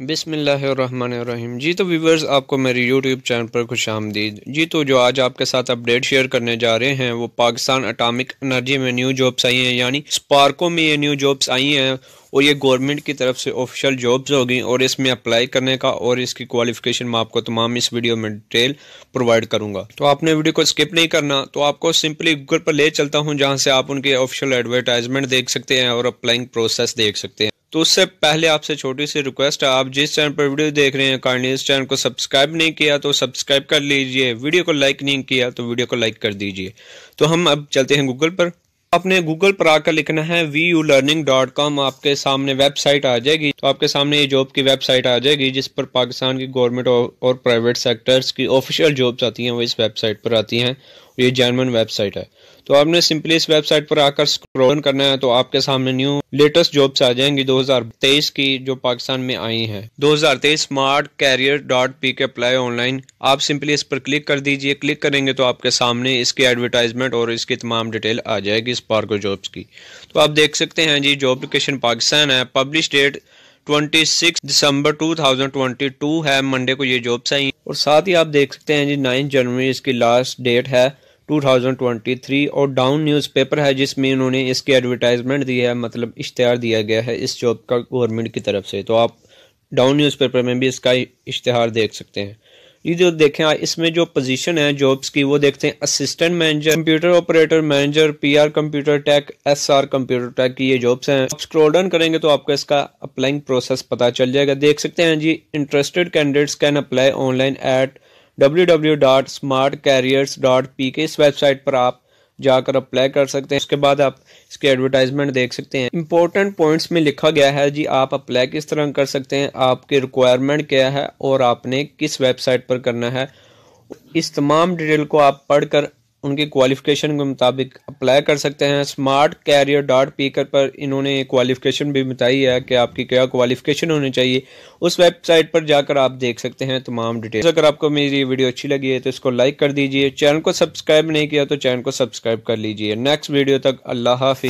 बिसमीम जी तो व्यूवर्स आपको मेरी यूट्यूब चैनल पर खुश आमदीद जी तो जो आज आपके साथ अपडेट शेयर करने जा रहे हैं वो पाकिस्तान अटामिक एनर्जी में न्यू जॉब्स आई हैं यानी स्पार्को में ये न्यू जॉब्स आई हैं और ये गवर्नमेंट की तरफ से ऑफिशियल जॉब्स होगी और इसमें अप्लाई करने का और इसकी क्वालिफिकेशन मैं आपको तमाम इस वीडियो में डिटेल प्रोवाइड करूंगा तो आपने वीडियो को स्किप नहीं करना तो आपको सिंपली गूगल पर ले चलता हूँ जहाँ से आप उनके ऑफिशियल एडवर्टाइजमेंट देख सकते हैं और अप्लाइंग प्रोसेस देख सकते हैं तो उससे पहले आपसे छोटी सी रिक्वेस्ट है आप जिस चैनल पर वीडियो देख रहे हैं काइंडली इस चैनल को सब्सक्राइब नहीं किया तो सब्सक्राइब कर लीजिए वीडियो को लाइक नहीं किया तो वीडियो को लाइक कर दीजिए तो हम अब चलते हैं गूगल पर आपने गूगल पर आकर लिखना है V U learning dot com आपके सामने वेबसाइट आ जाएगी तो आपके सामने ये जॉब की वेबसाइट आ जाएगी जिस पर पाकिस्तान की गवर्नमेंट और, और प्राइवेट सेक्टर्स की ऑफिशियल जॉब्स आती हैं वो इस वेबसाइट पर आती हैं ये जर्मन वेबसाइट है तो आपने सिंपली इस वेबसाइट पर आकर स्क्रोल करना है तो आपके सामने न्यू लेटेस्ट जॉब्स आ जाएंगी 2023 की जो पाकिस्तान में आई हैं 2023 smart career dot P K apply online आप सिंपली इस पर क्लिक कर दीजिए क्लिक करेंगे तो आपके सामने इसकी एडवर्टाइजमेंट और इसकी तमाम डिटेल आ जाएगी स्पार्को जॉब्स की तो आप देख सकते हैं जी जॉब लोकेशन पाकिस्तान है पब्लिश डेट 26 दिसंबर 2022 है मंडे को ये जॉब्स आई और साथ ही आप देख सकते हैं जी 9 जनवरी इसकी लास्ट डेट है 2023 और डाउन न्यूज़पेपर है जिसमें उन्होंने इसकी एडवर्टाइजमेंट दी है मतलब इश्तहार दिया गया है इस जॉब का गवर्नमेंट की तरफ से तो आप डाउन न्यूज़पेपर में भी इसका इश्तहार देख सकते हैं ये जो देखें इसमें जो पोजीशन है जॉब्स की वो देखते हैं assistant manager computer operator manager PR computer tech SR computer tech की ये जॉब्स हैं आप स्क्रॉल डाउन करेंगे तो आपको इसका अप्लाइंग प्रोसेस पता चल जाएगा देख सकते हैं जी interested candidates can apply online at www.smartcarriers.pk इस वेबसाइट पर आप जाकर अप्लाई कर सकते हैं उसके बाद आप इसके एडवर्टाइजमेंट देख सकते हैं इंपॉर्टेंट पॉइंट्स में लिखा गया है जी आप अप्लाई किस तरह कर सकते हैं आपके रिक्वायरमेंट क्या है और आपने किस वेबसाइट पर करना है इस तमाम डिटेल को आप पढ़कर उनके क्वालिफिकेशन के मुताबिक अप्लाई कर सकते हैं स्मार्ट कैरियर डॉट पीकर पर इन्होंने क्वालिफिकेशन भी बताई है कि आपकी क्या क्वालिफिकेशन होनी चाहिए उस वेबसाइट पर जाकर आप देख सकते हैं तमाम डिटेल अगर आपको मेरी वीडियो अच्छी लगी है तो इसको लाइक कर दीजिए चैनल को सब्सक्राइब नहीं किया तो चैनल को सब्सक्राइब कर लीजिए नेक्स्ट वीडियो तक अल्लाह हाफि